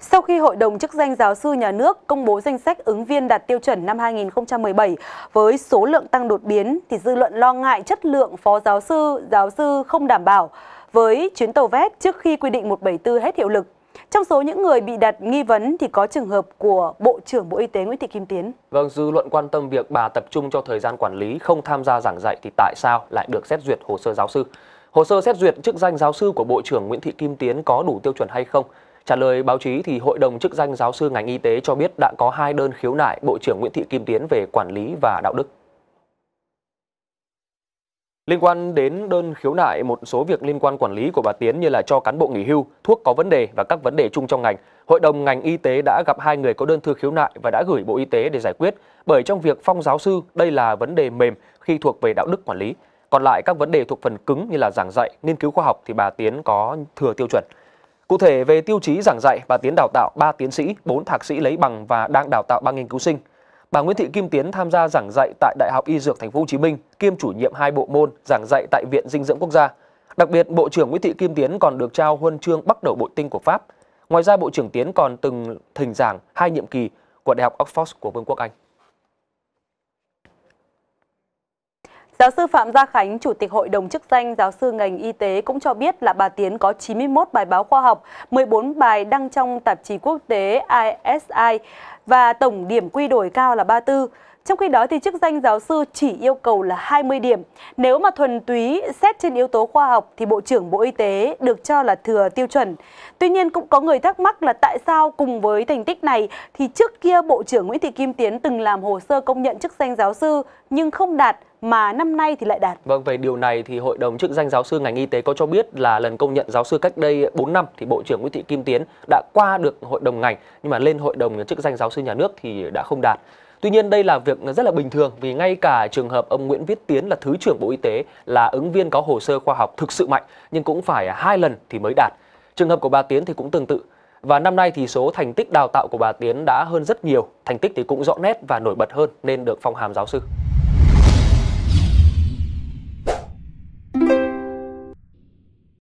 Sau khi Hội đồng chức danh giáo sư nhà nước công bố danh sách ứng viên đạt tiêu chuẩn năm 2017 với số lượng tăng đột biến thì dư luận lo ngại chất lượng phó giáo sư, giáo sư không đảm bảo với chuyến tàu vét trước khi quy định 174 hết hiệu lực. Trong số những người bị đặt nghi vấn thì có trường hợp của Bộ trưởng Bộ Y tế Nguyễn Thị Kim Tiến. Vâng, dư luận quan tâm việc bà tập trung cho thời gian quản lý không tham gia giảng dạy thì tại sao lại được xét duyệt hồ sơ giáo sư? Hồ sơ xét duyệt chức danh giáo sư của Bộ trưởng Nguyễn Thị Kim Tiến có đủ tiêu chuẩn hay không? Trả lời báo chí thì Hội đồng chức danh giáo sư ngành y tế cho biết đã có hai đơn khiếu nại Bộ trưởng Nguyễn Thị Kim Tiến về quản lý và đạo đức. Liên quan đến đơn khiếu nại một số việc liên quan quản lý của bà Tiến như là cho cán bộ nghỉ hưu, thuốc có vấn đề và các vấn đề chung trong ngành, Hội đồng ngành y tế đã gặp hai người có đơn thư khiếu nại và đã gửi Bộ Y tế để giải quyết, bởi trong việc phong giáo sư, đây là vấn đề mềm khi thuộc về đạo đức quản lý. Còn lại các vấn đề thuộc phần cứng như là giảng dạy, nghiên cứu khoa học thì bà Tiến có thừa tiêu chuẩn. Cụ thể về tiêu chí giảng dạy và tiến đào tạo 3 tiến sĩ, 4 thạc sĩ lấy bằng và đang đào tạo 3 nghiên cứu sinh. Bà Nguyễn Thị Kim Tiến tham gia giảng dạy tại Đại học Y Dược Thành phố Hồ Chí Minh, kiêm chủ nhiệm hai bộ môn giảng dạy tại Viện Dinh dưỡng Quốc gia. Đặc biệt, Bộ trưởng Nguyễn Thị Kim Tiến còn được trao huân chương Bắc đầu bội tinh của Pháp. Ngoài ra, Bộ trưởng Tiến còn từng thỉnh giảng hai nhiệm kỳ của Đại học Oxford của Vương quốc Anh. Giáo sư Phạm Gia Khánh, Chủ tịch Hội đồng chức danh giáo sư ngành y tế cũng cho biết là bà Tiến có 91 bài báo khoa học, 14 bài đăng trong tạp chí quốc tế ISI và tổng điểm quy đổi cao là 34. Trong khi đó thì chức danh giáo sư chỉ yêu cầu là 20 điểm. Nếu mà thuần túy xét trên yếu tố khoa học thì Bộ trưởng Bộ Y tế được cho là thừa tiêu chuẩn. Tuy nhiên cũng có người thắc mắc là tại sao cùng với thành tích này thì trước kia Bộ trưởng Nguyễn Thị Kim Tiến từng làm hồ sơ công nhận chức danh giáo sư nhưng không đạt mà năm nay thì lại đạt. Vâng, về điều này thì Hội đồng chức danh giáo sư ngành y tế có cho biết là lần công nhận giáo sư cách đây 4 năm thì Bộ trưởng Nguyễn Thị Kim Tiến đã qua được hội đồng ngành nhưng mà lên hội đồng chức danh giáo sư nhà nước thì đã không đạt. Tuy nhiên đây là việc rất là bình thường vì ngay cả trường hợp ông Nguyễn Viết Tiến là Thứ trưởng Bộ Y tế là ứng viên có hồ sơ khoa học thực sự mạnh nhưng cũng phải hai lần thì mới đạt. Trường hợp của bà Tiến thì cũng tương tự. Và năm nay thì số thành tích đào tạo của bà Tiến đã hơn rất nhiều, thành tích thì cũng rõ nét và nổi bật hơn nên được phong hàm giáo sư.